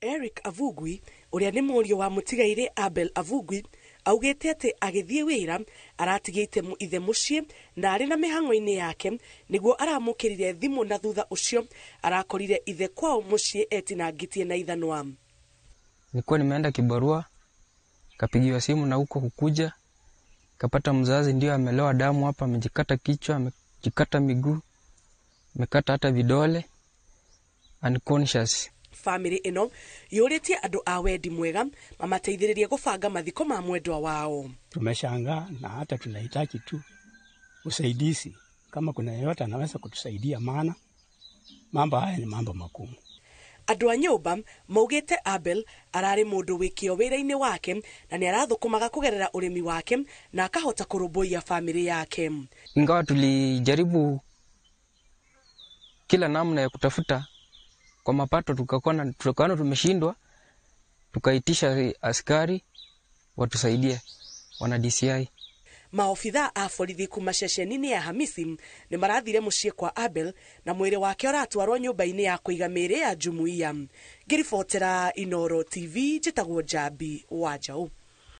Eric Avugwi uria ni mũriũ wa mũtigairĩ Abel Avugwi augĩte atĩ agĩthiĩ wĩra aratigĩte ithe mũciĩ na arĩ na mĩhang'o-inĩ yake nĩguo aramũkĩrire thimũ na thutha ũcio arakorire ithe kwao mũciĩ etinangĩtie na ithanwa nilikuwa nimeenda kibarua kapigiwa simu na huko kukuja kapata mzazi ndio amelewa damu hapa amejikata kichwa amejikata miguu amekata hata vidole and bamĩrĩ ĩno yũrĩtie andũ a wendi mwega mamateithĩrĩrie gũbanga mathiko ma mwendwa wao. tumeshanga na hata tunahitaji tu usaidizi, kama kuna yeyote anaweza kutusaidia, maana mambo haya ni mambo makumu. Andũ a nyũmba maugĩte Abel ararĩ mũndũ wĩ kĩo wĩra wake na nĩ arathũkũmaga kugerera ũrĩmi wake na akahota kũrũmbũiya bamĩrĩ yake. Ingawa tulijaribu kila namna ya kutafuta kwa mapato tukakona tukakana tumeshindwa, tukaitisha askari watusaidie wana DCI. Maobitha a borithi kuma ceceni-inĩ ya Hamisi nĩ marathire mũciĩ kwa Abel na mwĩrĩ wake ũratwarwo nyũmba-inĩ ya kũiga mĩĩrĩ ya jumuiya. Ngĩribotera Inoro TV njĩtagwo Njambi wa Njaũ.